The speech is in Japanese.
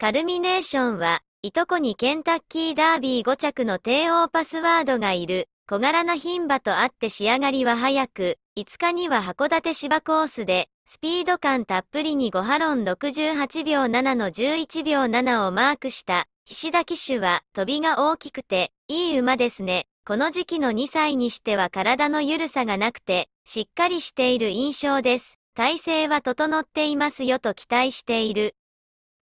カルミネーションは、いとこにケンタッキーダービー5着の帝王パスワードがいる、小柄な牝馬とあって仕上がりは早く、5日には函館芝コースで、スピード感たっぷりに5ハロン68秒7の11秒7をマークした、菱田騎手は、飛びが大きくて、いい馬ですね。この時期の2歳にしては体の緩さがなくて、しっかりしている印象です。体勢は整っていますよと期待している。